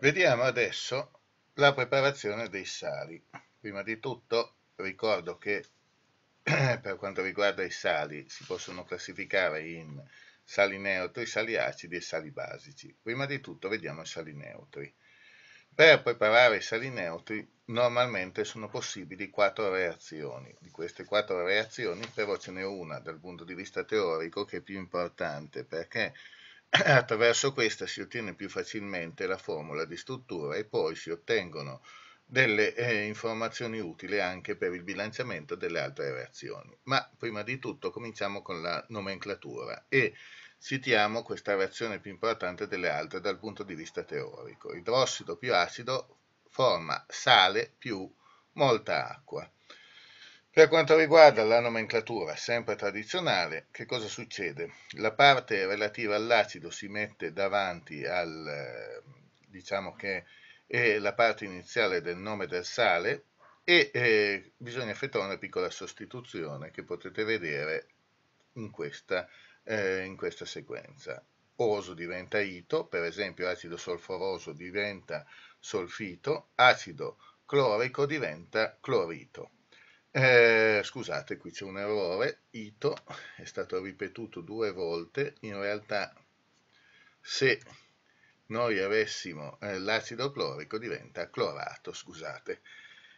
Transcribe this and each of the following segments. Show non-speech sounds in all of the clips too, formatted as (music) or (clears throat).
Vediamo adesso la preparazione dei sali. Prima di tutto ricordo che (clears throat) per quanto riguarda i sali si possono classificare in sali neutri, sali acidi e sali basici. Prima di tutto vediamo i sali neutri. Per preparare i sali neutri normalmente sono possibili quattro reazioni. Di queste quattro reazioni però ce n'è una dal punto di vista teorico che è più importante perché eh, attraverso questa si ottiene più facilmente la formula di struttura e poi si ottengono delle eh, informazioni utili anche per il bilanciamento delle altre reazioni. Ma prima di tutto cominciamo con la nomenclatura e citiamo questa reazione più importante delle altre dal punto di vista teorico. Idrossido più acido forma sale più molta acqua. Per quanto riguarda la nomenclatura, sempre tradizionale, che cosa succede? La parte relativa all'acido si mette davanti al, eh, diciamo che è la parte iniziale del nome del sale e eh, bisogna effettuare una piccola sostituzione che potete vedere in questa, eh, in questa sequenza. Oso diventa ito, per esempio acido solforoso diventa solfito, acido clorico diventa clorito. Eh, scusate, qui c'è un errore, ito è stato ripetuto due volte, in realtà se noi avessimo eh, l'acido clorico diventa clorato, scusate.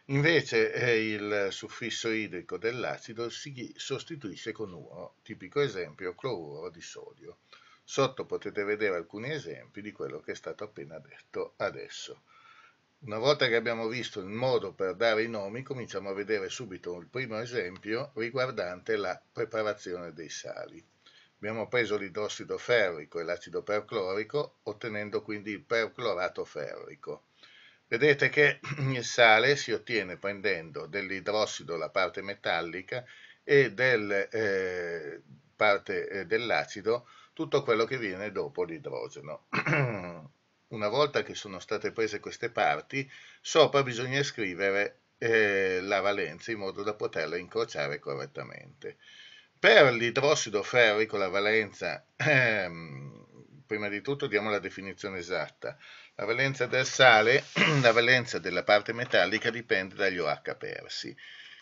Invece eh, il suffisso idrico dell'acido si sostituisce con uro, tipico esempio cloruro di sodio. Sotto potete vedere alcuni esempi di quello che è stato appena detto adesso. Una volta che abbiamo visto il modo per dare i nomi, cominciamo a vedere subito il primo esempio riguardante la preparazione dei sali. Abbiamo preso l'idrossido ferrico e l'acido perclorico, ottenendo quindi il perclorato ferrico. Vedete che (clears throat) il sale si ottiene prendendo dell'idrossido la parte metallica e del, eh, parte eh, dell'acido tutto quello che viene dopo l'idrogeno. (clears throat) una volta che sono state prese queste parti, sopra bisogna scrivere eh, la valenza in modo da poterla incrociare correttamente. Per l'idrossido ferrico la valenza, ehm, prima di tutto diamo la definizione esatta, la valenza del sale, (clears throat) la valenza della parte metallica dipende dagli OH persi.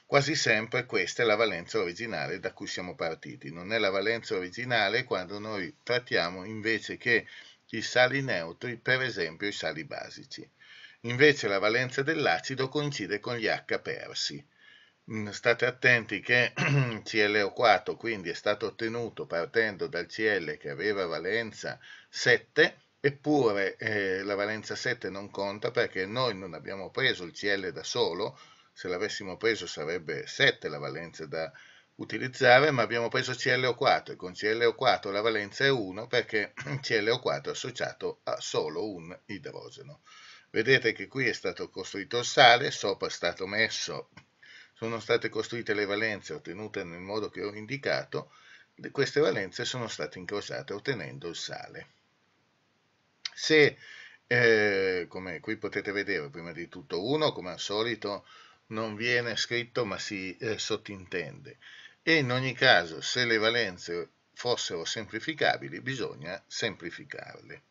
Quasi sempre questa è la valenza originale da cui siamo partiti, non è la valenza originale quando noi trattiamo invece che i sali neutri, per esempio i sali basici. Invece la valenza dell'acido coincide con gli H persi. Mm, state attenti che ClO4 (clears throat) quindi è stato ottenuto partendo dal Cl che aveva valenza 7 Eppure eh, la valenza 7 non conta perché noi non abbiamo preso il Cl da solo, se l'avessimo preso sarebbe 7 la valenza da utilizzare, ma abbiamo preso ClO4 e con ClO4 la valenza è 1 perché ClO4 (clears throat) è associato a solo un idrogeno. Vedete che qui è stato costruito il sale, sopra è stato messo, sono state costruite le valenze ottenute nel modo che ho indicato, queste valenze sono state incrociate ottenendo il sale. Se, eh, come qui potete vedere, prima di tutto 1, come al solito, non viene scritto ma si eh, sottintende e in ogni caso se le valenze fossero semplificabili bisogna semplificarle.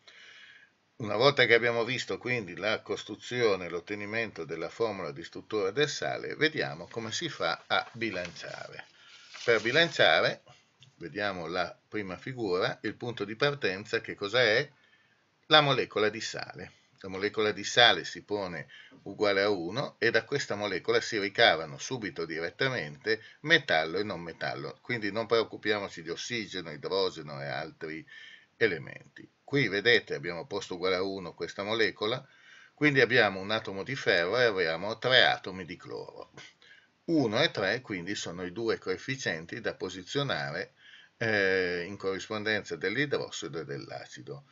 Una volta che abbiamo visto quindi la costruzione l'ottenimento della formula di struttura del sale, vediamo come si fa a bilanciare. Per bilanciare, vediamo la prima figura, il punto di partenza che cosa è? La molecola di sale la molecola di sale si pone uguale a 1 e da questa molecola si ricavano subito direttamente metallo e non metallo, quindi non preoccupiamoci di ossigeno, idrogeno e altri elementi. Qui vedete abbiamo posto uguale a 1 questa molecola, quindi abbiamo un atomo di ferro e abbiamo tre atomi di cloro. 1 e 3 quindi sono i due coefficienti da posizionare eh, in corrispondenza dell'idrossido e dell'acido.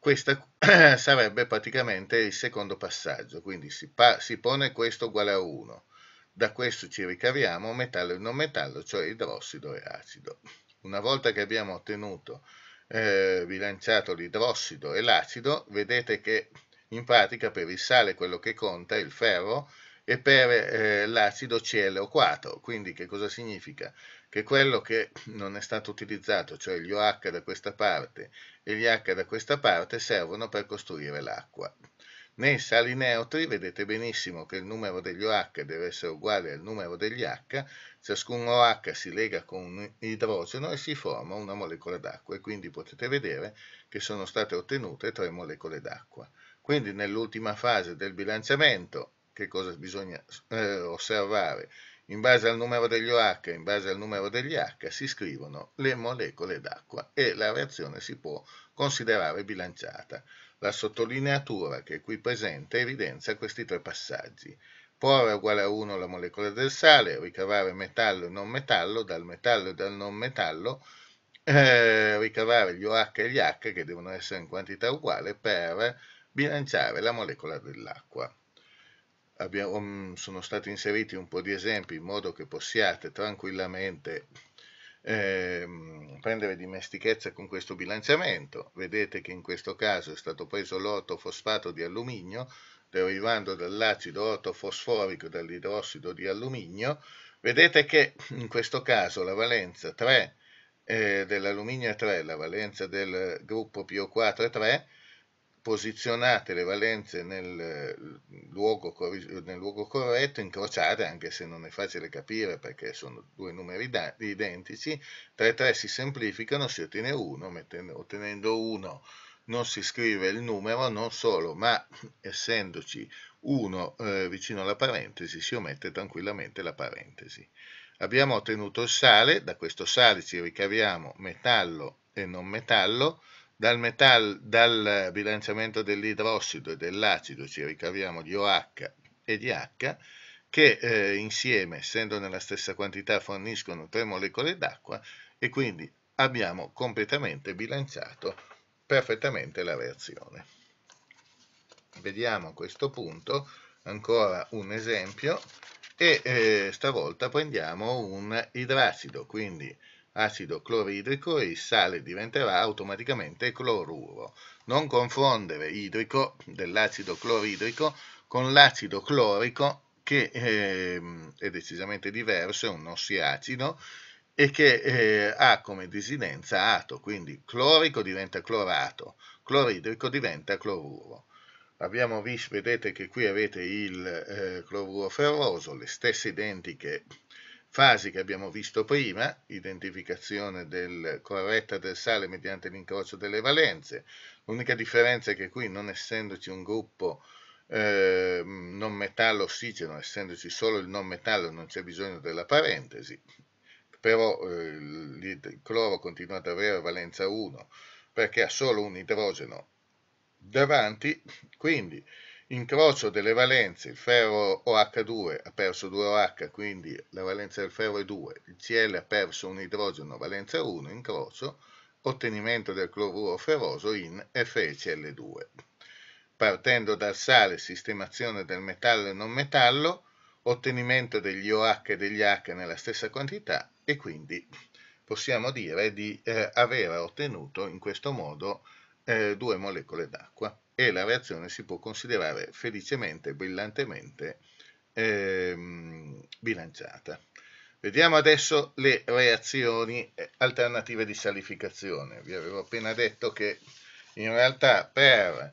Questo (clears throat) sarebbe praticamente il secondo passaggio, quindi si, si pone questo uguale a 1, da questo ci ricaviamo metallo e non metallo, cioè idrossido e acido. Una volta che abbiamo ottenuto eh, bilanciato l'idrossido e l'acido, vedete che in pratica per il sale quello che conta è il ferro e per eh, l'acido ClO4, quindi che cosa significa? che quello che non è stato utilizzato, cioè gli OH da questa parte e gli H da questa parte, servono per costruire l'acqua. Nei sali neutri vedete benissimo che il numero degli OH deve essere uguale al numero degli H, ciascun OH si lega con un idrogeno e si forma una molecola d'acqua e quindi potete vedere che sono state ottenute tre molecole d'acqua. Quindi nell'ultima fase del bilanciamento, che cosa bisogna eh, osservare? in base al numero degli OH, in base al numero degli H, si scrivono le molecole d'acqua e la reazione si può considerare bilanciata. La sottolineatura che è qui presente evidenzia questi tre passaggi. Porre uguale a 1 la molecola del sale, ricavare metallo e non metallo, dal metallo e dal non metallo, eh, ricavare gli OH e gli H che devono essere in quantità uguale per bilanciare la molecola dell'acqua abbiamo, um, sono stati inseriti un po' di esempi in modo che possiate tranquillamente eh, prendere dimestichezza con questo bilanciamento. Vedete che in questo caso è stato preso l'ortofosfato di alluminio derivando dall'acido ortofosforico dall'idrossido di alluminio. Vedete che in questo caso la valenza 3 eh, dell'alluminio è 3, la valenza del gruppo PO4 è 3, posizionate le valenze nel luogo, nel luogo, corretto, incrociate anche se non è facile capire perché sono due numeri identici, tra i tre si semplificano, si ottiene uno, mettendo, ottenendo uno non si scrive il numero, non solo, ma essendoci uno eh, vicino alla parentesi si omette tranquillamente la parentesi. Abbiamo ottenuto il sale, da questo sale ci ricaviamo metallo e non metallo, dal, metal, dal bilanciamento dell'idrossido e dell'acido ci ricaviamo di OH e di H, che eh, insieme, essendo nella stessa quantità, forniscono tre molecole d'acqua e quindi abbiamo completamente bilanciato perfettamente la reazione. Vediamo a questo punto ancora un esempio e eh, stavolta prendiamo un idracido, quindi acido cloridrico e il sale diventerà automaticamente cloruro. Non confondere idrico dell'acido cloridrico con l'acido clorico che eh, è decisamente diverso, è un ossiacido e che eh, ha come desinenza ato, quindi clorico diventa clorato, cloridrico diventa cloruro. Abbiamo visto, vedete che qui avete il eh, cloruro ferroso, le stesse identiche fasi che abbiamo visto prima, identificazione del, corretta del sale mediante l'incrocio delle valenze, l'unica differenza è che qui non essendoci un gruppo eh, non metallo ossigeno, essendoci solo il non metallo non c'è bisogno della parentesi, però eh, il cloro continua ad avere valenza 1 perché ha solo un idrogeno davanti, quindi Incrocio delle valenze, il ferro OH2 ha perso 2OH, quindi la valenza del ferro è 2, il Cl ha perso un idrogeno, valenza 1, incrocio, ottenimento del cloruro ferroso in FeCl2. Partendo dal sale, sistemazione del metallo e non metallo, ottenimento degli OH e degli H nella stessa quantità e quindi possiamo dire di eh, aver ottenuto in questo modo eh, due molecole d'acqua e la reazione si può considerare felicemente, brillantemente ehm, bilanciata. Vediamo adesso le reazioni eh, alternative di salificazione. Vi avevo appena detto che in realtà per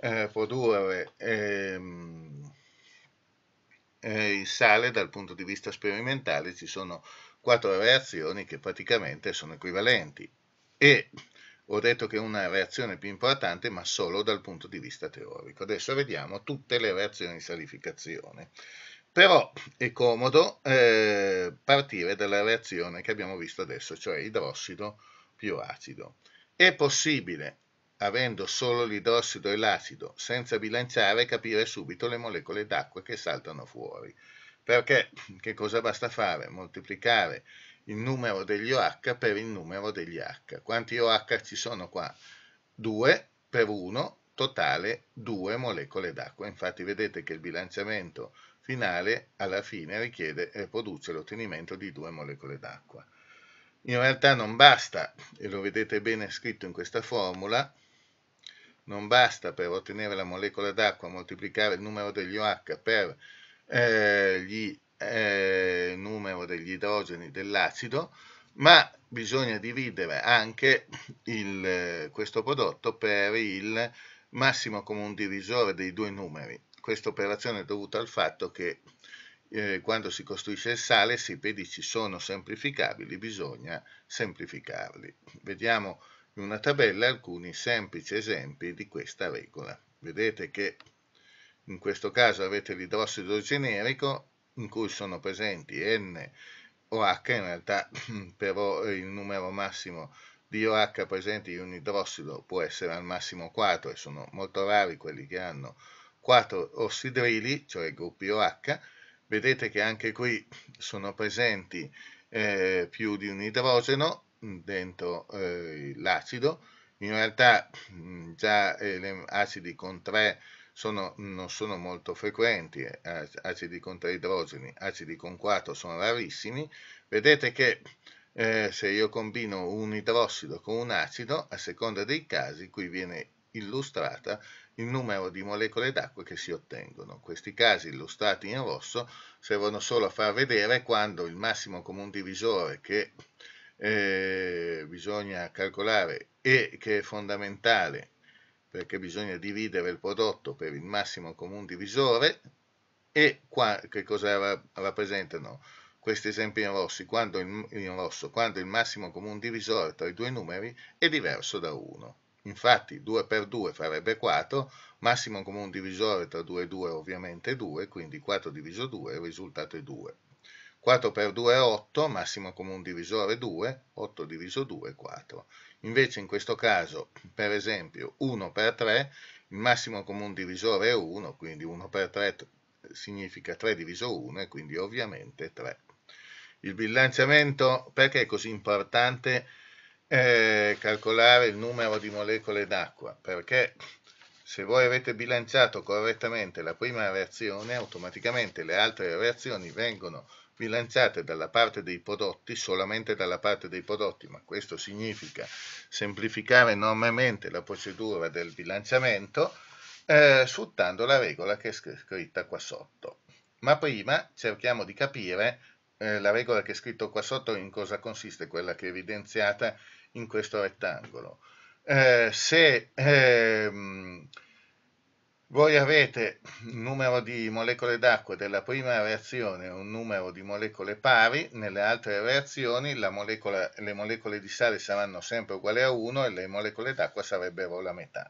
eh, produrre ehm, eh, il sale dal punto di vista sperimentale ci sono quattro reazioni che praticamente sono equivalenti e ho detto che è una reazione più importante ma solo dal punto di vista teorico. Adesso vediamo tutte le reazioni di salificazione. Però è comodo eh, partire dalla reazione che abbiamo visto adesso, cioè idrossido più acido. È possibile, avendo solo l'idrossido e l'acido, senza bilanciare, capire subito le molecole d'acqua che saltano fuori. Perché che cosa basta fare? Moltiplicare il numero degli OH per il numero degli H. Quanti OH ci sono qua? 2 per 1, totale 2 molecole d'acqua. Infatti vedete che il bilanciamento finale alla fine richiede e produce l'ottenimento di 2 molecole d'acqua. In realtà non basta, e lo vedete bene scritto in questa formula, non basta per ottenere la molecola d'acqua moltiplicare il numero degli OH per eh, gli eh, numero degli idrogeni dell'acido, ma bisogna dividere anche il, questo prodotto per il massimo comune divisore dei due numeri. Questa operazione è dovuta al fatto che eh, quando si costruisce il sale, se i pedici sono semplificabili, bisogna semplificarli. Vediamo in una tabella alcuni semplici esempi di questa regola. Vedete che in questo caso avete l'idrossido generico in cui sono presenti n o h, in realtà (clears throat) però il numero massimo di OH presenti in un idrossido può essere al massimo 4 e sono molto rari quelli che hanno 4 ossidrili, cioè gruppi OH. Vedete che anche qui sono presenti eh, più di un idrogeno dentro eh, l'acido. In realtà (clears throat) già eh, acidi con 3 sono, non sono molto frequenti, eh, acidi con tre idrogeni, acidi con 4 sono rarissimi, vedete che eh, se io combino un idrossido con un acido, a seconda dei casi, qui viene illustrata il numero di molecole d'acqua che si ottengono. Questi casi illustrati in rosso servono solo a far vedere quando il massimo comune divisore che eh, bisogna calcolare e che è fondamentale perché bisogna dividere il prodotto per il massimo comune divisore e qua, che cosa rappresentano questi esempi in, rossi, quando il, in rosso quando il massimo comune divisore tra i due numeri è diverso da 1. Infatti 2 per 2 farebbe 4, massimo comune divisore tra 2 e 2 ovviamente 2, quindi 4 diviso 2, il risultato è 2. 4 per 2 è 8, massimo comune divisore 2, 8 diviso 2 è 4. Invece in questo caso, per esempio, 1 per 3, il massimo comune divisore è 1, quindi 1 per 3 significa 3 diviso 1 e quindi ovviamente 3. Il bilanciamento, perché è così importante eh, calcolare il numero di molecole d'acqua? Perché se voi avete bilanciato correttamente la prima reazione, automaticamente le altre reazioni vengono bilanciate dalla parte dei prodotti, solamente dalla parte dei prodotti, ma questo significa semplificare enormemente la procedura del bilanciamento eh, sfruttando la regola che è scritta qua sotto. Ma prima cerchiamo di capire eh, la regola che è scritta qua sotto in cosa consiste, quella che è evidenziata in questo rettangolo. Eh, se ehm, voi avete un numero di molecole d'acqua della prima reazione e un numero di molecole pari, nelle altre reazioni molecola, le molecole di sale saranno sempre uguali a 1 e le molecole d'acqua sarebbero la metà.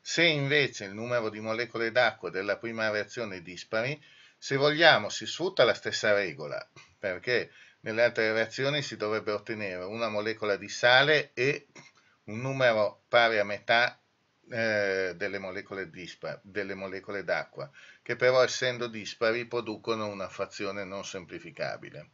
Se invece il numero di molecole d'acqua della prima reazione è dispari, se vogliamo si sfrutta la stessa regola, perché nelle altre reazioni si dovrebbe ottenere una molecola di sale e un numero pari a metà eh, delle, molecole dispar, delle molecole d'acqua, che però essendo dispari producono una frazione non semplificabile.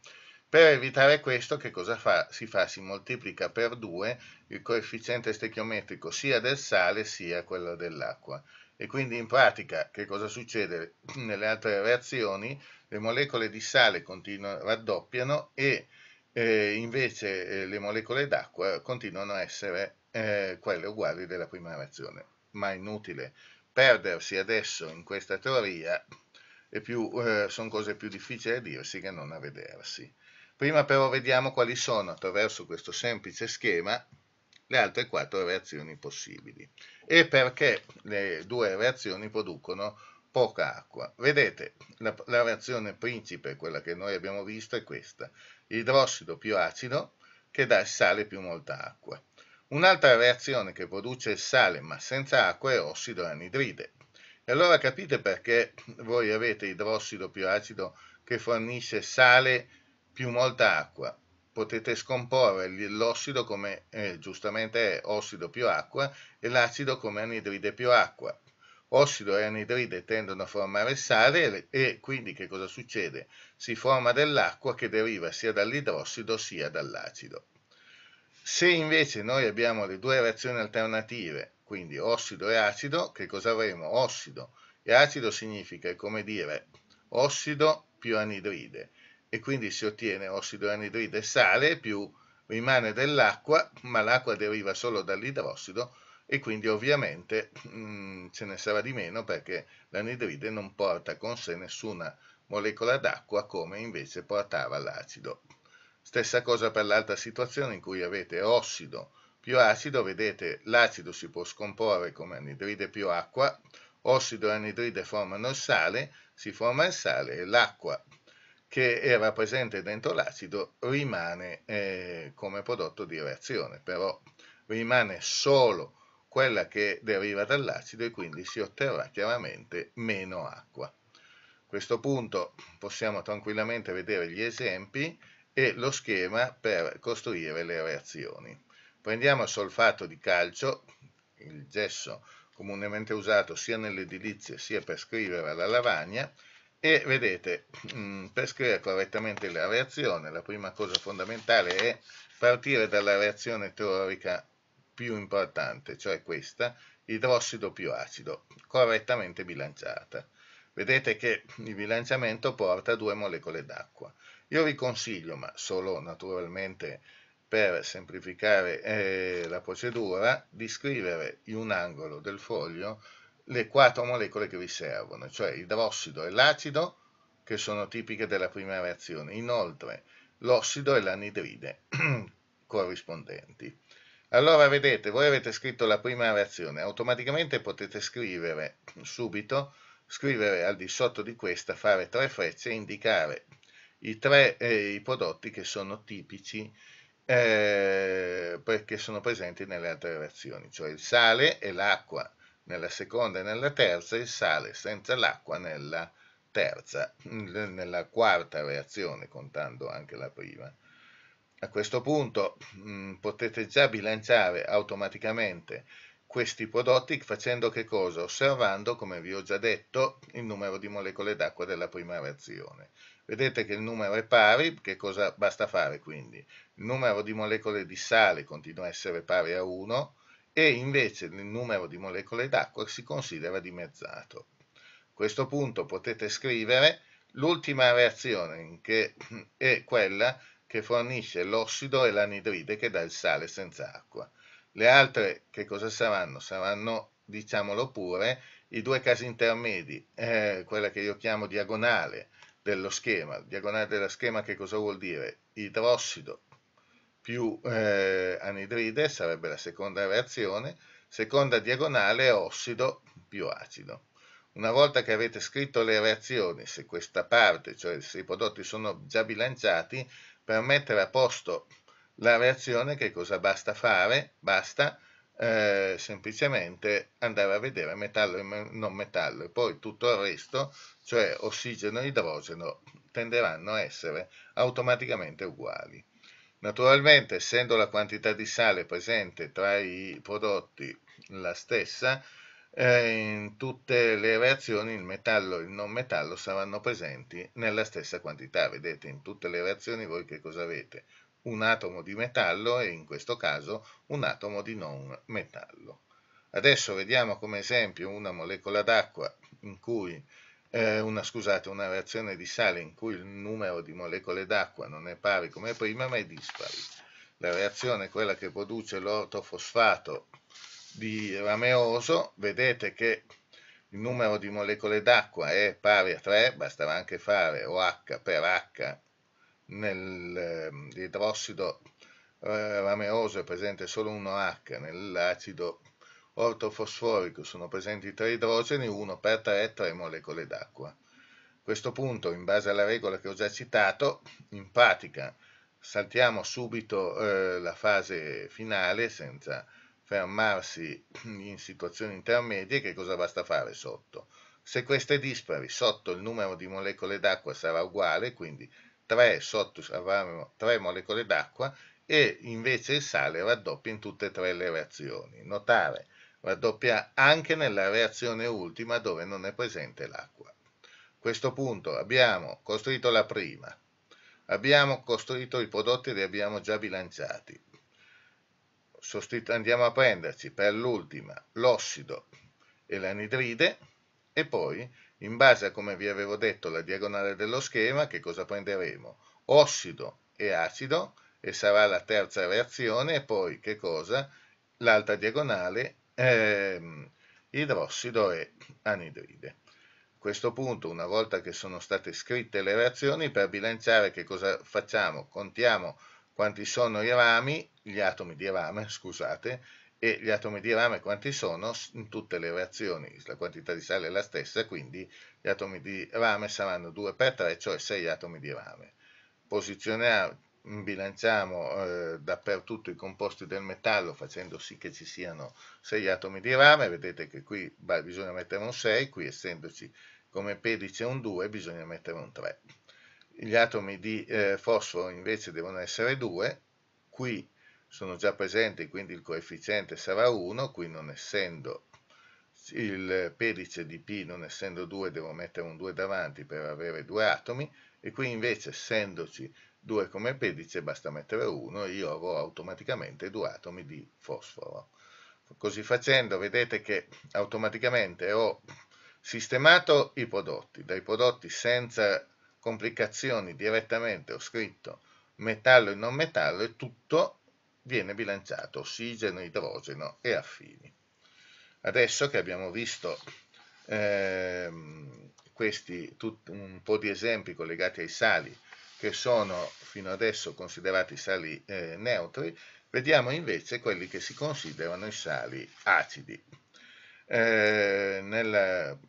Per evitare questo, che cosa fa? Si fa? Si moltiplica per 2 il coefficiente stechiometrico sia del sale sia quello dell'acqua. E quindi in pratica che cosa succede? (clears throat) Nelle altre reazioni le molecole di sale raddoppiano e eh, invece eh, le molecole d'acqua continuano a essere eh, quelle uguali della prima reazione. Ma è inutile perdersi adesso in questa teoria, eh, sono cose più difficili a dirsi che non a vedersi. Prima però vediamo quali sono, attraverso questo semplice schema, le altre quattro reazioni possibili e perché le due reazioni producono poca acqua. Vedete, la, la reazione principe, quella che noi abbiamo visto, è questa. Idrossido più acido che dà sale più molta acqua. Un'altra reazione che produce il sale ma senza acqua è ossido anidride. E allora capite perché voi avete idrossido più acido che fornisce sale più molta acqua. Potete scomporre l'ossido come eh, giustamente è ossido più acqua e l'acido come anidride più acqua. Ossido e anidride tendono a formare sale e quindi che cosa succede? Si forma dell'acqua che deriva sia dall'idrossido sia dall'acido. Se invece noi abbiamo le due reazioni alternative, quindi ossido e acido, che cosa avremo? Ossido e acido significa, come dire, ossido più anidride e quindi si ottiene ossido e anidride sale più rimane dell'acqua, ma l'acqua deriva solo dall'idrossido e quindi ovviamente mh, mm, ce ne sarà di meno perché l'anidride non porta con sé nessuna molecola d'acqua come invece portava l'acido. Stessa cosa per l'altra situazione in cui avete ossido più acido, vedete l'acido si può scomporre come anidride più acqua, ossido e anidride formano il sale, si forma il sale e l'acqua che era presente dentro l'acido rimane eh, come prodotto di reazione, però rimane solo quella che deriva dall'acido e quindi si otterrà chiaramente meno acqua. A questo punto possiamo tranquillamente vedere gli esempi e lo schema per costruire le reazioni. Prendiamo il solfato di calcio, il gesso comunemente usato sia nell'edilizia sia per scrivere alla lavagna, e vedete, mm, per scrivere correttamente la reazione, la prima cosa fondamentale è partire dalla reazione teorica più importante, cioè questa, idrossido più acido, correttamente bilanciata. Vedete che il bilanciamento porta due molecole d'acqua. Io vi consiglio, ma solo naturalmente per semplificare eh, la procedura, di scrivere in un angolo del foglio le quattro molecole che vi servono, cioè idrossido e l'acido, che sono tipiche della prima reazione. Inoltre, l'ossido e l'anidride (clears throat) corrispondenti. Allora, vedete, voi avete scritto la prima reazione, automaticamente potete scrivere (clears throat) subito, scrivere al di sotto di questa, fare tre frecce e indicare i tre eh, i prodotti che sono tipici eh, perché sono presenti nelle altre reazioni, cioè il sale e l'acqua nella seconda e nella terza, il sale senza l'acqua nella terza, nella quarta reazione, contando anche la prima. A questo punto mh, mm, potete già bilanciare automaticamente questi prodotti facendo che cosa? Osservando, come vi ho già detto, il numero di molecole d'acqua della prima reazione Vedete che il numero è pari, che cosa basta fare quindi? Il numero di molecole di sale continua a essere pari a 1 e invece il numero di molecole d'acqua si considera dimezzato. A questo punto potete scrivere l'ultima reazione che (clears throat) è quella che fornisce l'ossido e l'anidride che dà il sale senza acqua. Le altre che cosa saranno? Saranno, diciamolo pure, i due casi intermedi, eh, quella che io chiamo diagonale, dello schema, diagonale dello schema che cosa vuol dire? Idrossido più eh, anidride sarebbe la seconda reazione, seconda diagonale ossido più acido. Una volta che avete scritto le reazioni, se questa parte, cioè se i prodotti sono già bilanciati, per mettere a posto la reazione che cosa basta fare? Basta eh, semplicemente andare a vedere metallo e non metallo e poi tutto il resto, cioè ossigeno e idrogeno, tenderanno a essere automaticamente uguali. Naturalmente, essendo la quantità di sale presente tra i prodotti la stessa, eh, in tutte le reazioni il metallo e il non metallo saranno presenti nella stessa quantità. Vedete, in tutte le reazioni voi che cosa avete? un atomo di metallo e in questo caso un atomo di non metallo. Adesso vediamo come esempio una molecola d'acqua in cui eh, una, scusate, una reazione di sale in cui il numero di molecole d'acqua non è pari come prima ma è dispari. La reazione è quella che produce l'ortofosfato di rameoso, vedete che il numero di molecole d'acqua è pari a 3, bastava anche fare OH per H nell'idrossido ehm, eh, rameoso è presente solo 1H, nell'acido ortofosforico sono presenti tre idrogeni, 1 per 3, 3 molecole d'acqua. A questo punto, in base alla regola che ho già citato, in pratica saltiamo subito eh, la fase finale senza fermarsi in situazioni intermedie, che cosa basta fare sotto? Se queste dispari sotto il numero di molecole d'acqua sarà uguale, quindi 3 sotto avevamo 3 molecole d'acqua e invece il sale raddoppia in tutte e tre le reazioni. Notare, raddoppia anche nella reazione ultima dove non è presente l'acqua. A questo punto abbiamo costruito la prima, abbiamo costruito i prodotti e li abbiamo già bilanciati. Sostitu andiamo a prenderci per l'ultima l'ossido e l'anidride e poi in base a come vi avevo detto la diagonale dello schema, che cosa prenderemo? Ossido e acido, e sarà la terza reazione, e poi che cosa? L'altra diagonale, ehm, idrossido e anidride. A questo punto, una volta che sono state scritte le reazioni, per bilanciare che cosa facciamo? Contiamo quanti sono i rami, gli atomi di rame, scusate, e gli atomi di rame quanti sono? In tutte le reazioni la quantità di sale è la stessa, quindi gli atomi di rame saranno 2 per 3, cioè 6 atomi di rame. Posizioniamo, bilanciamo eh, dappertutto i composti del metallo facendo sì che ci siano 6 atomi di rame, vedete che qui beh, bisogna mettere un 6, qui essendoci come pedice un 2 bisogna mettere un 3. Gli atomi di eh, fosforo invece devono essere 2, qui sono già presenti, quindi il coefficiente sarà 1, qui non essendo il pedice di P non essendo 2 devo mettere un 2 davanti per avere due atomi e qui invece essendoci 2 come pedice basta mettere 1 e io avrò automaticamente due atomi di fosforo. Così facendo vedete che automaticamente ho sistemato i prodotti, dai prodotti senza complicazioni direttamente ho scritto metallo e non metallo e tutto viene bilanciato ossigeno, idrogeno e affini. Adesso che abbiamo visto eh, questi, tut, un po' di esempi collegati ai sali che sono fino adesso considerati sali eh, neutri, vediamo invece quelli che si considerano i sali acidi. Eh, nel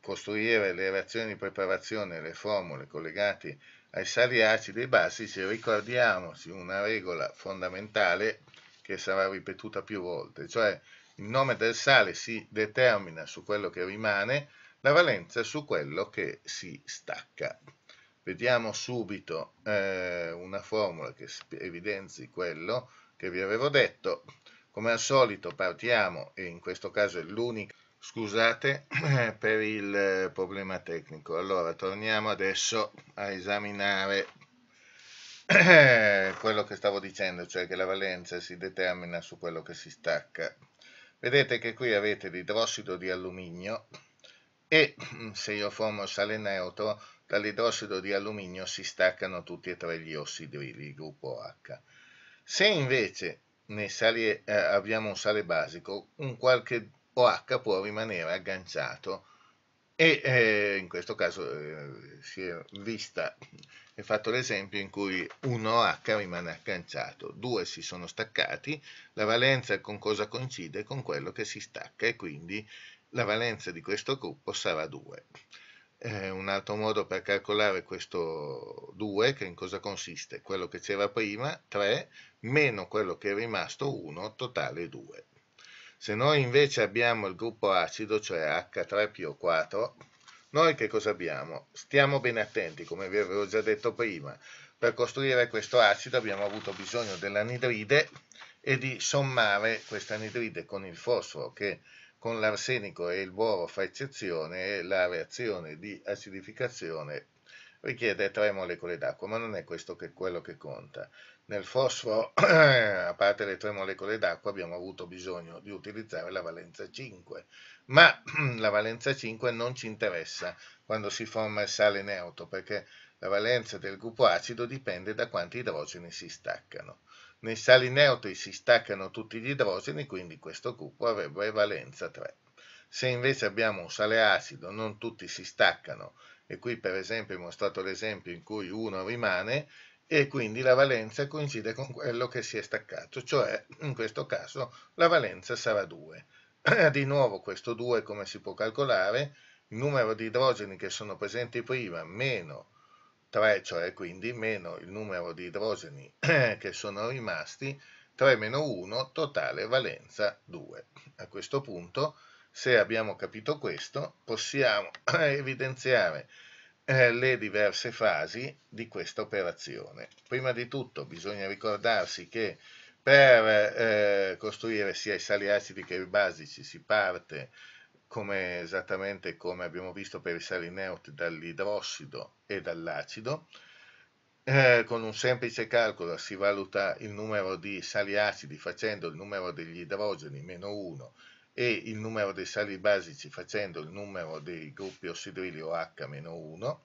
costruire le reazioni di preparazione le formule collegate ai sali acidi e basici ricordiamoci una regola fondamentale che sarà ripetuta più volte, cioè il nome del sale si determina su quello che rimane, la valenza su quello che si stacca. Vediamo subito eh, una formula che evidenzi quello che vi avevo detto. Come al solito partiamo, e in questo caso è l'unica Scusate (clears throat) per il eh, problema tecnico. Allora, torniamo adesso a esaminare (clears throat) quello che stavo dicendo, cioè che la valenza si determina su quello che si stacca. Vedete che qui avete l'idrossido di alluminio e (clears throat) se io formo sale neutro, dall'idrossido di alluminio si staccano tutti e tre gli ossidri il gruppo H. Se invece nei sali, eh, abbiamo un sale basico, un qualche OH può rimanere agganciato e eh, in questo caso eh, si è vista è fatto l'esempio in cui un OH rimane agganciato, due si sono staccati, la valenza con cosa coincide? Con quello che si stacca e quindi la valenza di questo gruppo sarà 2. Eh, un altro modo per calcolare questo 2, che in cosa consiste? Quello che c'era prima, 3, meno quello che è rimasto 1, totale 2. Se noi invece abbiamo il gruppo acido, cioè H3PO4, noi che cosa abbiamo? Stiamo bene attenti, come vi avevo già detto prima. Per costruire questo acido abbiamo avuto bisogno dell'anidride e di sommare questa anidride con il fosforo che con l'arsenico e il boro fa eccezione e la reazione di acidificazione richiede tre molecole d'acqua, ma non è questo che quello che conta. Nel fosforo, (clears throat) a parte le tre molecole d'acqua, abbiamo avuto bisogno di utilizzare la valenza 5, ma (clears throat) la valenza 5 non ci interessa quando si forma il sale neutro, perché la valenza del gruppo acido dipende da quanti idrogeni si staccano. Nei sali neutri si staccano tutti gli idrogeni, quindi questo gruppo avrebbe valenza 3. Se invece abbiamo un sale acido, non tutti si staccano e qui per esempio ho mostrato l'esempio in cui 1 rimane e quindi la valenza coincide con quello che si è staccato, cioè in questo caso la valenza sarà 2. (clears throat) Di nuovo questo 2 come si può calcolare? Il numero di idrogeni che sono presenti prima meno 3, cioè quindi meno il numero di idrogeni (clears throat) che sono rimasti, 3 meno 1, totale valenza 2. A questo punto se abbiamo capito questo, possiamo (clears throat) evidenziare eh, le diverse fasi di questa operazione. Prima di tutto bisogna ricordarsi che per eh, costruire sia i sali acidi che i basici si parte come, esattamente come abbiamo visto per i sali neutri dall'idrossido e dall'acido. Eh, con un semplice calcolo si valuta il numero di sali acidi facendo il numero degli idrogeni meno 1 e il numero dei sali basici facendo il numero dei gruppi ossidrili OH-1.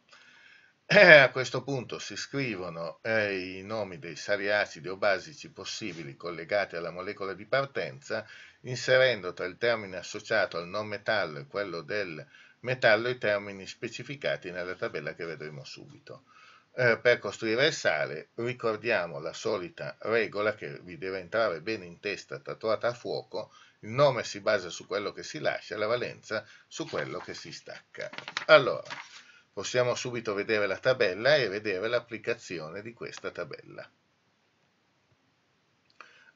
Eh, a questo punto si scrivono eh, i nomi dei sali acidi o basici possibili collegati alla molecola di partenza, inserendo tra il termine associato al non metallo e quello del metallo i termini specificati nella tabella che vedremo subito. Eh, per costruire il sale ricordiamo la solita regola che vi deve entrare bene in testa tatuata a fuoco il nome si basa su quello che si lascia, la valenza su quello che si stacca. Allora, possiamo subito vedere la tabella e vedere l'applicazione di questa tabella.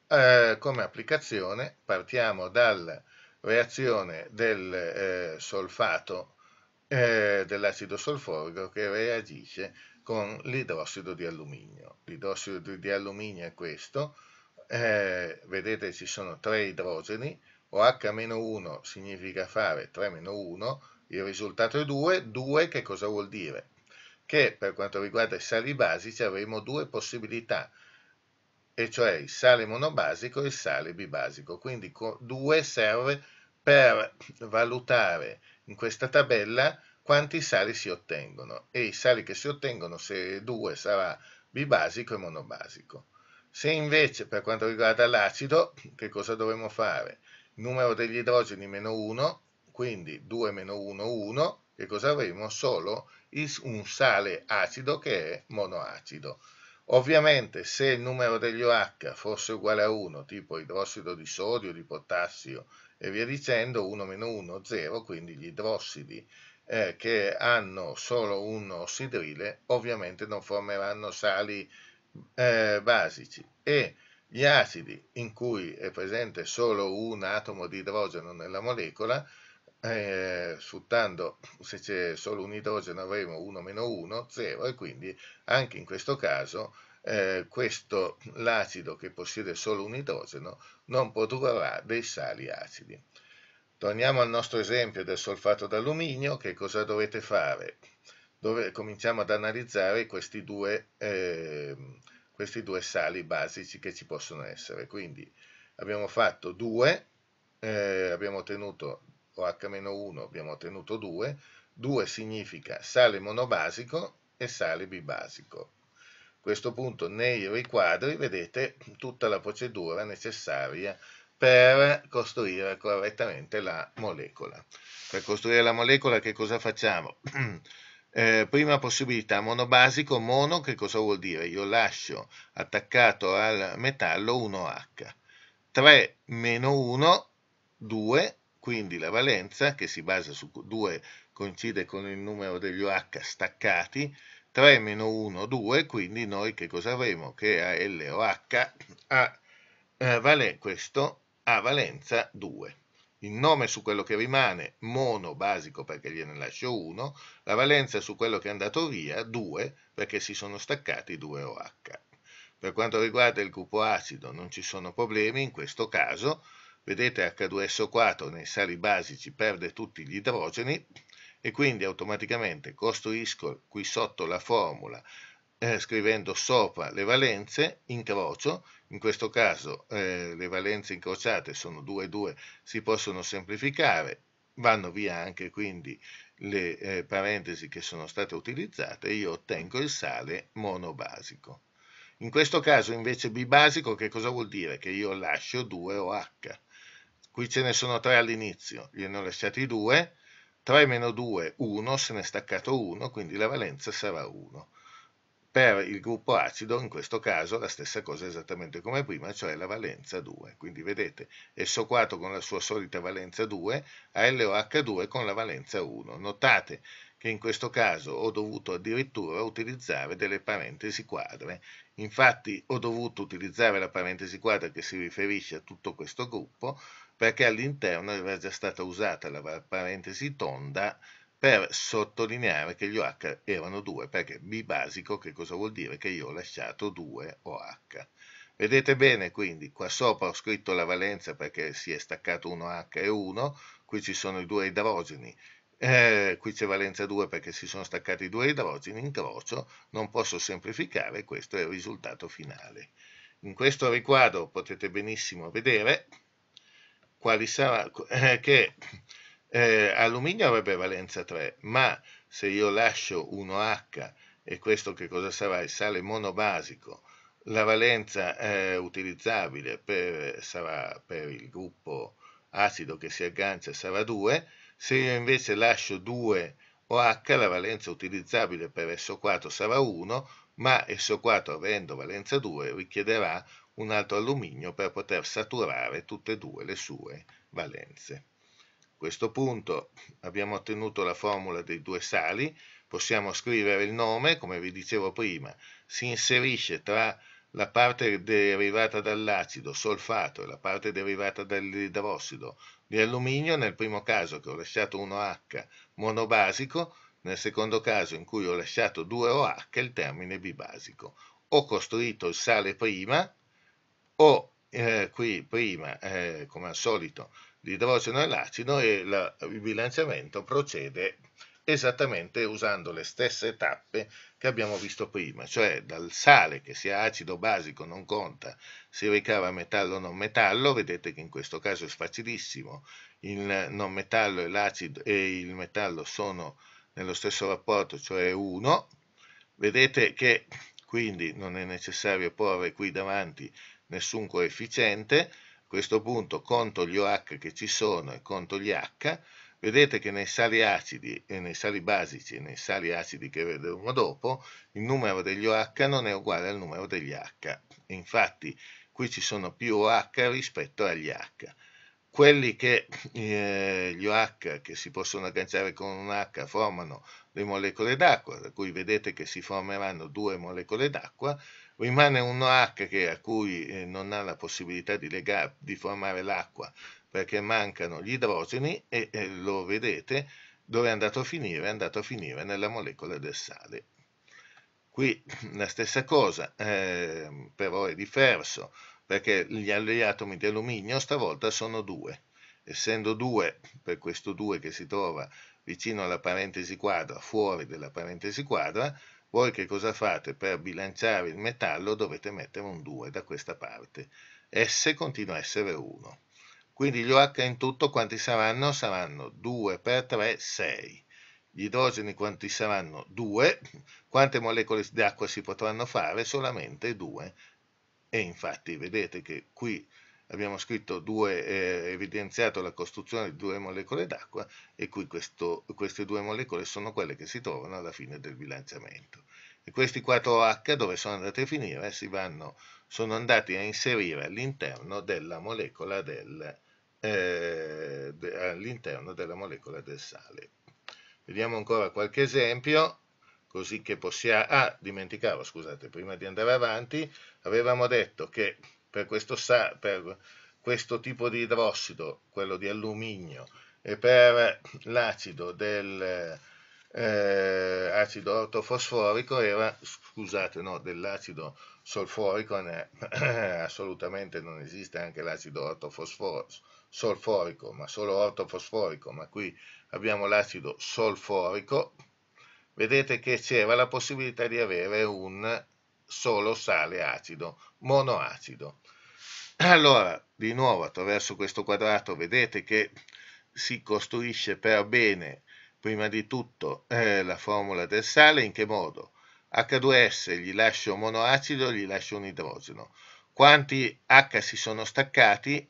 Eh, come applicazione partiamo dalla reazione del eh, solfato eh, dell'acido solforico che reagisce con l'idrossido di alluminio. L'idrossido di alluminio è questo, eh, vedete ci sono tre idrogeni, OH-1 significa fare 3-1, il risultato è 2, 2 che cosa vuol dire? Che per quanto riguarda i sali basici avremo due possibilità, e cioè il sale monobasico e il sale bibasico, quindi 2 serve per valutare in questa tabella quanti sali si ottengono e i sali che si ottengono se 2 sarà bibasico e monobasico. Se invece per quanto riguarda l'acido, che cosa dovremmo fare? Numero degli idrogeni meno 1, quindi 2 meno 1, 1, che cosa avremo? Solo un sale acido che è monoacido. Ovviamente se il numero degli OH fosse uguale a 1, tipo idrossido di sodio, di potassio e via dicendo, 1 meno 1, 0, quindi gli idrossidi eh, che hanno solo un ossidrile ovviamente non formeranno sali eh, basici e gli acidi in cui è presente solo un atomo di idrogeno nella molecola, eh, sfruttando se c'è solo un idrogeno avremo 1 meno 1, 0 e quindi anche in questo caso eh, questo, l'acido che possiede solo un idrogeno non produrrà dei sali acidi. Torniamo al nostro esempio del solfato d'alluminio, che cosa dovete fare? dove cominciamo ad analizzare questi due, eh, questi due sali basici che ci possono essere. Quindi abbiamo fatto 2, eh, abbiamo ottenuto OH-1, abbiamo ottenuto 2, 2 significa sale monobasico e sale bibasico. A questo punto nei riquadri vedete tutta la procedura necessaria per costruire correttamente la molecola. Per costruire la molecola che cosa facciamo? (clears throat) Eh, prima possibilità, monobasico, mono, che cosa vuol dire? Io lascio attaccato al metallo 1H. 3 meno 1, 2, quindi la valenza, che si basa su 2, coincide con il numero degli OH staccati, 3 meno 1, 2, quindi noi che cosa avremo? Che ALOH ha, eh, vale questo, ha valenza 2 il nome su quello che rimane, mono basico perché gliene lascio 1, la valenza su quello che è andato via, 2 perché si sono staccati 2 OH. Per quanto riguarda il gruppo acido non ci sono problemi in questo caso, vedete H2SO4 nei sali basici perde tutti gli idrogeni e quindi automaticamente costruisco qui sotto la formula eh, scrivendo sopra le valenze, incrocio in questo caso eh, le valenze incrociate sono 2 e 2, si possono semplificare, vanno via anche quindi le eh, parentesi che sono state utilizzate e io ottengo il sale monobasico. In questo caso invece bibasico che cosa vuol dire? Che io lascio 2 o H. Qui ce ne sono 3 all'inizio, gli ne ho lasciati 2, 3 meno 2, 1, se ne è staccato 1, quindi la valenza sarà 1. Per il gruppo acido, in questo caso, la stessa cosa esattamente come prima, cioè la valenza 2. Quindi vedete SO4 con la sua solita valenza 2, ALOH2 con la valenza 1. Notate che in questo caso ho dovuto addirittura utilizzare delle parentesi quadre. Infatti ho dovuto utilizzare la parentesi quadra che si riferisce a tutto questo gruppo, perché all'interno era già stata usata la parentesi tonda per sottolineare che gli OH erano due, perché B basico che cosa vuol dire? Che io ho lasciato 2 OH. Vedete bene quindi, qua sopra ho scritto la valenza perché si è staccato 1H e 1, qui ci sono i due idrogeni, eh, qui c'è valenza 2 perché si sono staccati i due idrogeni, incrocio, non posso semplificare, questo è il risultato finale. In questo riquadro potete benissimo vedere sarà, eh, che eh, alluminio avrebbe valenza 3, ma se io lascio 1H e questo che cosa sarà? Il sale monobasico, la valenza eh, utilizzabile per, sarà per il gruppo acido che si aggancia sarà 2, se io invece lascio 2 OH la valenza utilizzabile per SO4 sarà 1, ma SO4 avendo valenza 2 richiederà un altro alluminio per poter saturare tutte e due le sue valenze questo punto abbiamo ottenuto la formula dei due sali, possiamo scrivere il nome, come vi dicevo prima, si inserisce tra la parte derivata dall'acido solfato e la parte derivata dall'idrossido di alluminio, nel primo caso che ho lasciato 1H monobasico, nel secondo caso in cui ho lasciato 2OH il termine bibasico. Ho costruito il sale prima, ho eh, qui prima, eh, come al solito, di idrogeno e l'acido e la, il bilanciamento procede esattamente usando le stesse tappe che abbiamo visto prima, cioè dal sale che sia acido o basico non conta, si ricava metallo o non metallo, vedete che in questo caso è facilissimo, il non metallo e l'acido e il metallo sono nello stesso rapporto, cioè 1, vedete che quindi non è necessario porre qui davanti nessun coefficiente, a questo punto conto gli OH che ci sono e conto gli H, vedete che nei sali acidi e nei sali basici e nei sali acidi che vedremo dopo, il numero degli OH non è uguale al numero degli H. Infatti qui ci sono più OH rispetto agli H. Quelli che eh, gli OH che si possono agganciare con un H formano le molecole d'acqua, da cui vedete che si formeranno due molecole d'acqua, rimane un OH che, a cui eh, non ha la possibilità di, legare, di formare l'acqua perché mancano gli idrogeni e eh, lo vedete dove è andato a finire? È andato a finire nella molecola del sale. Qui (clears throat) la stessa cosa, eh, però è diverso, perché gli, gli atomi di alluminio stavolta sono due. Essendo due, per questo due che si trova vicino alla parentesi quadra, fuori della parentesi quadra, voi che cosa fate? Per bilanciare il metallo dovete mettere un 2 da questa parte. S continua a essere 1. Quindi gli OH in tutto quanti saranno? Saranno 2 per 3, 6 gli idrogeni quanti saranno? 2, quante molecole d'acqua si potranno fare? Solamente 2. E infatti vedete che qui abbiamo scritto due, eh, evidenziato la costruzione di due molecole d'acqua e qui questo, queste due molecole sono quelle che si trovano alla fine del bilanciamento. E questi 4H dove sono andati a finire? Eh, vanno, sono andati a inserire all'interno della molecola del, eh, de, all'interno della molecola del sale. Vediamo ancora qualche esempio così che possiamo... Ah, dimenticavo, scusate, prima di andare avanti, avevamo detto che per questo, per questo tipo di idrossido, quello di alluminio, e per l'acido del eh, acido ortofosforico era, scusate, no, dell'acido solforico, ne, (coughs) assolutamente non esiste anche l'acido ortosolforico, ma solo ortofosforico, ma qui abbiamo l'acido solforico, vedete che c'era la possibilità di avere un solo sale acido, monoacido. Allora, di nuovo attraverso questo quadrato vedete che si costruisce per bene, prima di tutto, eh, la formula del sale, in che modo? H2S gli lascio un monoacido, gli lascio un idrogeno. Quanti H si sono staccati?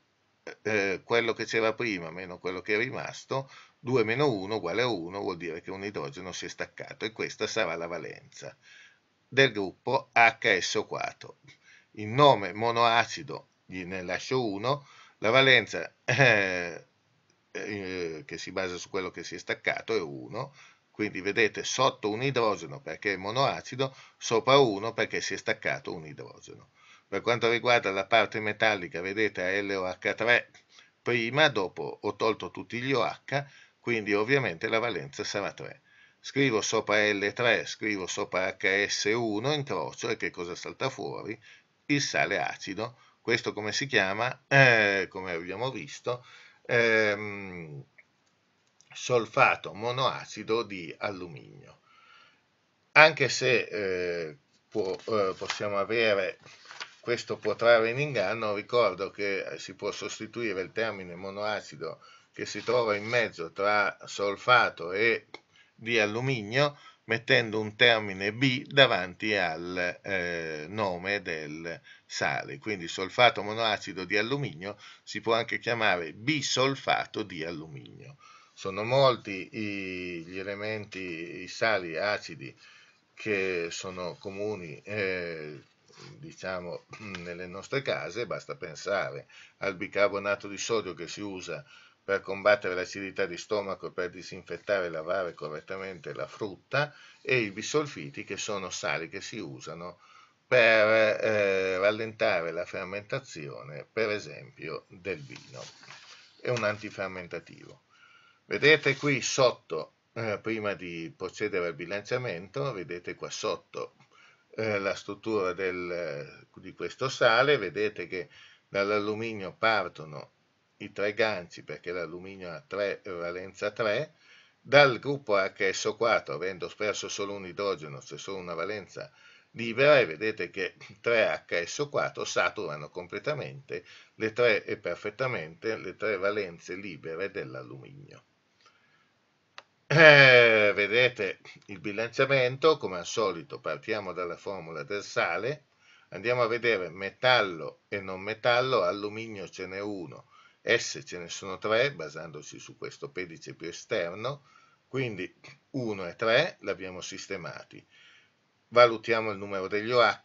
Eh, quello che c'era prima meno quello che è rimasto, 2 meno 1 uguale a 1 vuol dire che un idrogeno si è staccato e questa sarà la valenza del gruppo HSO4. Il nome monoacido ne lascio uno, la valenza eh, eh, che si basa su quello che si è staccato è 1, quindi vedete sotto un idrogeno perché è monoacido, sopra 1 perché si è staccato un idrogeno. Per quanto riguarda la parte metallica, vedete a LOH3 prima, dopo ho tolto tutti gli OH, quindi ovviamente la valenza sarà 3. Scrivo sopra L3, scrivo sopra HS1, incrocio e che cosa salta fuori? Il sale acido, questo come si chiama, eh, come abbiamo visto, ehm, solfato monoacido di alluminio. Anche se eh, può, eh, possiamo avere, questo può trarre in inganno, ricordo che eh, si può sostituire il termine monoacido che si trova in mezzo tra solfato e di alluminio mettendo un termine B davanti al eh, nome del sale. Quindi solfato monoacido di alluminio si può anche chiamare bisolfato di alluminio. Sono molti i, gli elementi, i sali acidi che sono comuni eh, diciamo nelle nostre case, basta pensare al bicarbonato di sodio che si usa per combattere l'acidità di stomaco e per disinfettare e lavare correttamente la frutta e i bisolfiti che sono sali che si usano per eh, rallentare la fermentazione, per esempio, del vino. È un antifermentativo. Vedete qui sotto, eh, prima di procedere al bilanciamento, vedete qua sotto eh, la struttura del, di questo sale, vedete che dall'alluminio partono i tre ganci perché l'alluminio ha 3 valenza 3, dal gruppo HSO4 avendo espresso solo un idrogeno c'è solo una valenza libera e vedete che 3HSO4 saturano completamente le tre e perfettamente le tre valenze libere dell'alluminio. Eh, vedete il bilanciamento, come al solito partiamo dalla formula del sale, andiamo a vedere metallo e non metallo, alluminio ce n'è uno, S ce ne sono 3 basandosi su questo pedice più esterno, quindi 1 e 3 l'abbiamo sistemati. Valutiamo il numero degli OH,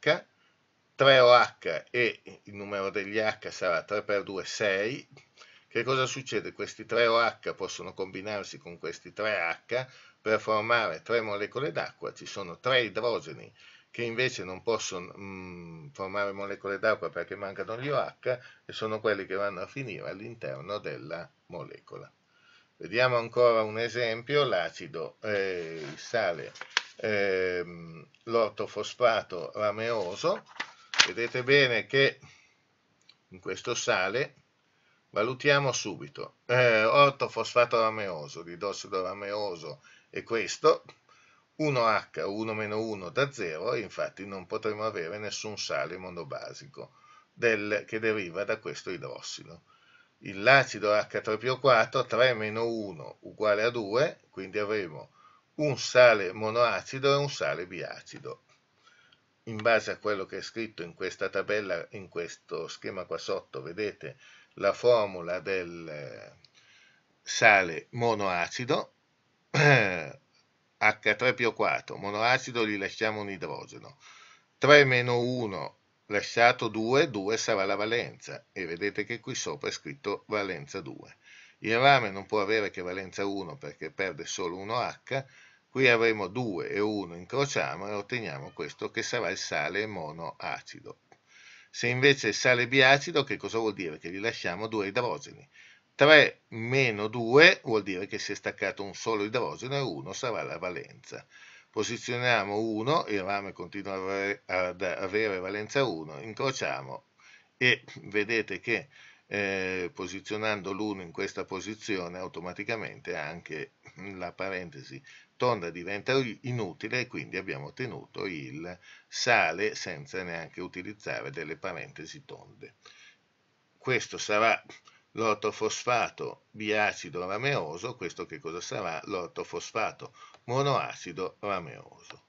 3OH e il numero degli H sarà 3 per 2, 6. Che cosa succede? Questi 3OH possono combinarsi con questi 3H per formare 3 molecole d'acqua, ci sono 3 idrogeni che invece non possono mh, mm, formare molecole d'acqua perché mancano gli OH e sono quelli che vanno a finire all'interno della molecola. Vediamo ancora un esempio, l'acido, eh, il sale, eh, l'ortofosfato rameoso. Vedete bene che in questo sale valutiamo subito eh, ortofosfato rameoso, l'idossido rameoso è questo 1H 1-1 da 0 e infatti non potremo avere nessun sale monobasico del, che deriva da questo idrossido. L'acido H3PO4 3-1 uguale a 2, quindi avremo un sale monoacido e un sale biacido. In base a quello che è scritto in questa tabella, in questo schema qua sotto, vedete la formula del eh, sale monoacido (clears throat) H3PO4, monoacido gli lasciamo un idrogeno, 3 meno 1 lasciato 2, 2 sarà la valenza e vedete che qui sopra è scritto valenza 2. Il rame non può avere che valenza 1 perché perde solo 1H, qui avremo 2 e 1 incrociamo e otteniamo questo che sarà il sale monoacido. Se invece è sale biacido che cosa vuol dire? Che gli lasciamo due idrogeni. 3 meno 2 vuol dire che si è staccato un solo idrogeno e 1 sarà la valenza. Posizioniamo 1, il rame continua ad avere valenza 1, incrociamo e vedete che eh, posizionando l'1 in questa posizione automaticamente anche la parentesi tonda diventa inutile e quindi abbiamo ottenuto il sale senza neanche utilizzare delle parentesi tonde. Questo sarà l'ortofosfato biacido rameoso, questo che cosa sarà? L'ortofosfato monoacido rameoso.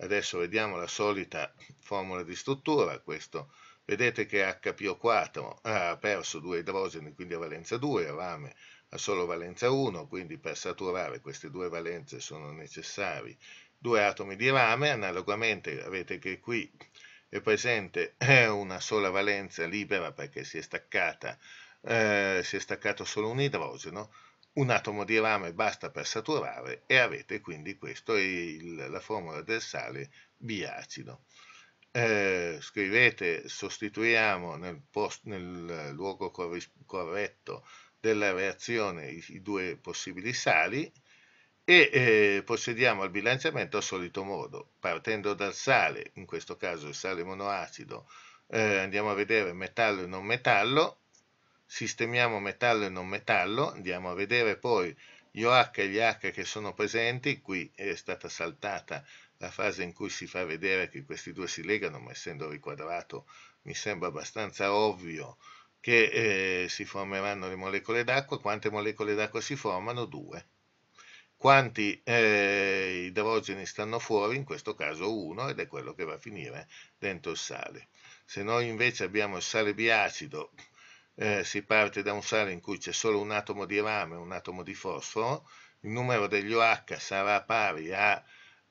Adesso vediamo la solita formula di struttura, questo vedete che HPO4 ha perso due idrogeni, quindi a valenza 2, rame ha solo valenza 1, quindi per saturare queste due valenze sono necessari due atomi di rame, analogamente avete che qui è presente eh, una sola valenza libera perché si è staccata eh, si è staccato solo un idrogeno, un atomo di rame basta per saturare e avete quindi questa è la formula del sale biacido. Eh, scrivete, sostituiamo nel, post, nel luogo corretto della reazione i, i due possibili sali e eh, procediamo al bilanciamento al solito modo, partendo dal sale, in questo caso il sale monoacido, eh, andiamo a vedere metallo e non metallo, sistemiamo metallo e non metallo, andiamo a vedere poi gli OH e gli H che sono presenti, qui è stata saltata la fase in cui si fa vedere che questi due si legano, ma essendo riquadrato mi sembra abbastanza ovvio che eh, si formeranno le molecole d'acqua. Quante molecole d'acqua si formano? Due. Quanti eh, idrogeni stanno fuori? In questo caso uno, ed è quello che va a finire dentro il sale. Se noi invece abbiamo il sale biacido, eh, si parte da un sale in cui c'è solo un atomo di rame e un atomo di fosforo, il numero degli OH sarà pari a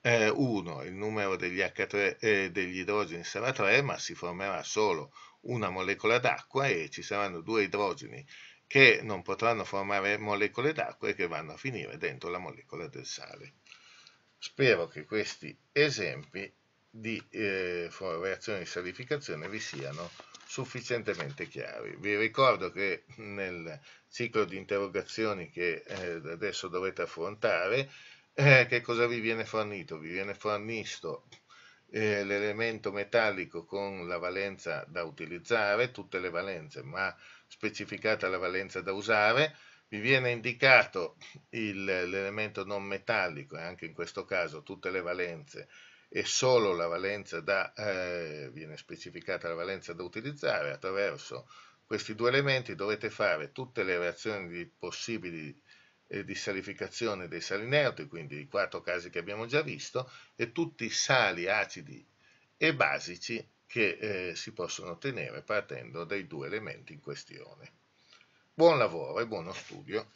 eh, 1, il numero degli, H3, eh, degli idrogeni sarà 3, ma si formerà solo una molecola d'acqua e ci saranno due idrogeni che non potranno formare molecole d'acqua e che vanno a finire dentro la molecola del sale. Spero che questi esempi di eh, reazione di salificazione vi siano sufficientemente chiari. Vi ricordo che nel ciclo di interrogazioni che eh, adesso dovete affrontare, eh, che cosa vi viene fornito? Vi viene fornito eh, l'elemento metallico con la valenza da utilizzare, tutte le valenze, ma specificata la valenza da usare, vi viene indicato l'elemento non metallico e anche in questo caso tutte le valenze e solo la valenza da, eh, viene specificata la valenza da utilizzare attraverso questi due elementi dovete fare tutte le reazioni di possibili eh, di salificazione dei sali salineuti, quindi i quattro casi che abbiamo già visto, e tutti i sali acidi e basici che eh, si possono ottenere partendo dai due elementi in questione. Buon lavoro e buono studio!